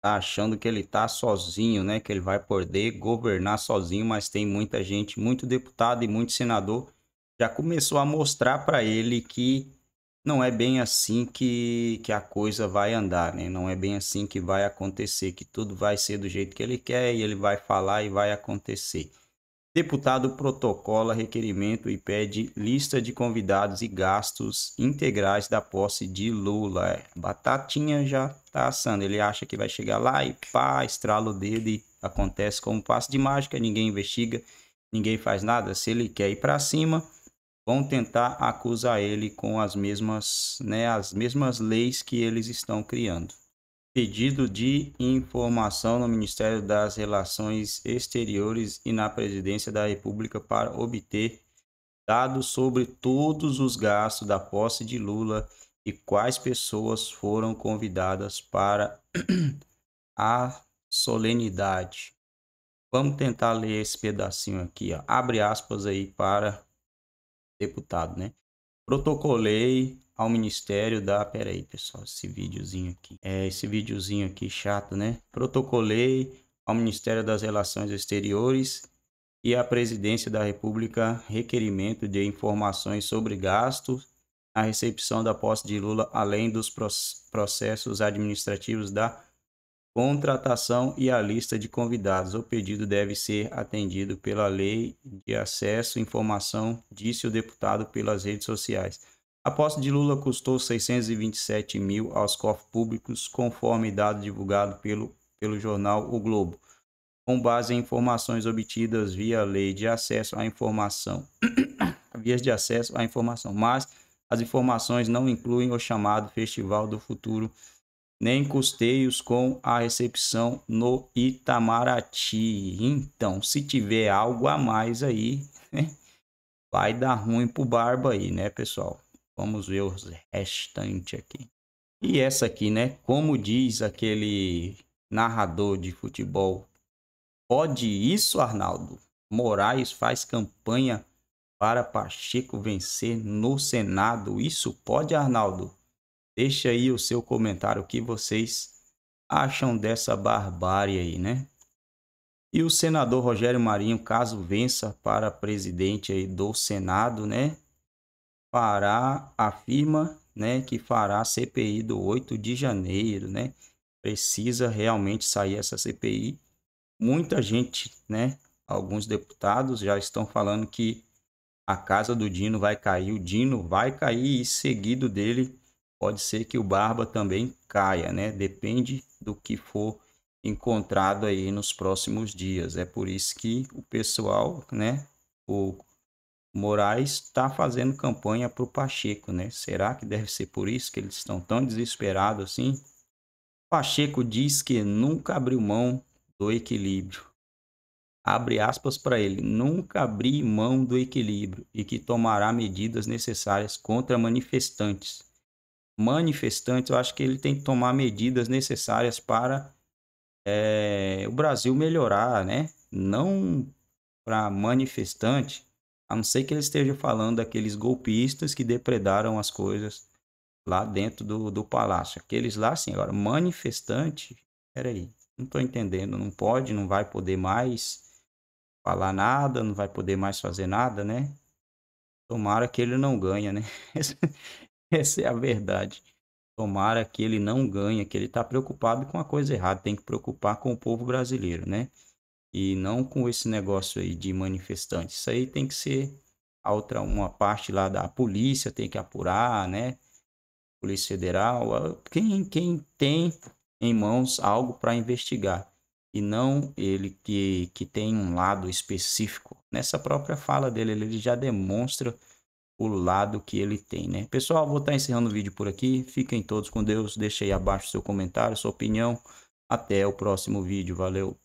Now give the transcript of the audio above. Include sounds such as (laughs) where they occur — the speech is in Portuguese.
tá achando que ele tá sozinho, né? Que ele vai poder governar sozinho, mas tem muita gente, muito deputado e muito senador já começou a mostrar para ele que não é bem assim que, que a coisa vai andar, né? Não é bem assim que vai acontecer, que tudo vai ser do jeito que ele quer e ele vai falar e vai acontecer. Deputado protocola requerimento e pede lista de convidados e gastos integrais da posse de Lula. É, batatinha já tá assando. Ele acha que vai chegar lá e pá, estralo dele acontece como um passo de mágica. Ninguém investiga, ninguém faz nada. Se ele quer ir para cima, vão tentar acusar ele com as mesmas, né, as mesmas leis que eles estão criando pedido de informação no Ministério das Relações Exteriores e na Presidência da República para obter dados sobre todos os gastos da posse de Lula e quais pessoas foram convidadas para (clears throat) a solenidade. Vamos tentar ler esse pedacinho aqui, ó. abre aspas aí para deputado, né? protocolei ao Ministério da. Pera aí, pessoal, esse videozinho aqui. É, esse videozinho aqui chato, né? Protocolei ao Ministério das Relações Exteriores e à Presidência da República requerimento de informações sobre gastos na recepção da posse de Lula, além dos processos administrativos da contratação e a lista de convidados. O pedido deve ser atendido pela Lei de Acesso à Informação, disse o deputado pelas redes sociais. A posse de Lula custou 627 mil aos cofres públicos, conforme dado divulgado pelo, pelo jornal O Globo, com base em informações obtidas via Lei de Acesso à Informação. (coughs) Vias de acesso à informação, mas as informações não incluem o chamado Festival do Futuro nem custeios com a recepção no Itamaraty. Então, se tiver algo a mais aí, né, vai dar ruim pro Barba aí, né, pessoal? Vamos ver os restantes aqui. E essa aqui, né? Como diz aquele narrador de futebol, pode isso, Arnaldo? Moraes faz campanha para Pacheco vencer no Senado. Isso pode, Arnaldo? Deixa aí o seu comentário, o que vocês acham dessa barbárie aí, né? E o senador Rogério Marinho, caso vença para presidente aí do Senado, né? Fará, afirma, né, que fará a CPI do 8 de janeiro, né? Precisa realmente sair essa CPI. Muita gente, né? Alguns deputados já estão falando que a casa do Dino vai cair, o Dino vai cair e seguido dele pode ser que o Barba também caia, né? Depende do que for encontrado aí nos próximos dias. É por isso que o pessoal, né? O Moraes está fazendo campanha para o Pacheco, né? Será que deve ser por isso que eles estão tão desesperados assim? Pacheco diz que nunca abriu mão do equilíbrio. Abre aspas para ele, nunca abri mão do equilíbrio e que tomará medidas necessárias contra manifestantes manifestantes, eu acho que ele tem que tomar medidas necessárias para é, o Brasil melhorar, né? Não para manifestante, a não ser que ele esteja falando daqueles golpistas que depredaram as coisas lá dentro do, do palácio. Aqueles lá, senhora, manifestante, peraí, não estou entendendo, não pode, não vai poder mais falar nada, não vai poder mais fazer nada, né? Tomara que ele não ganha, né? (laughs) (laughs) Essa é a verdade. Tomara que ele não ganhe, que ele está preocupado com a coisa errada, tem que preocupar com o povo brasileiro, né? E não com esse negócio aí de manifestantes Isso aí tem que ser outra uma parte lá da polícia, tem que apurar, né? Polícia Federal, quem, quem tem em mãos algo para investigar e não ele que, que tem um lado específico. Nessa própria fala dele, ele já demonstra o lado que ele tem, né? Pessoal, vou estar tá encerrando o vídeo por aqui. Fiquem todos com Deus. Deixe aí abaixo seu comentário, sua opinião. Até o próximo vídeo. Valeu!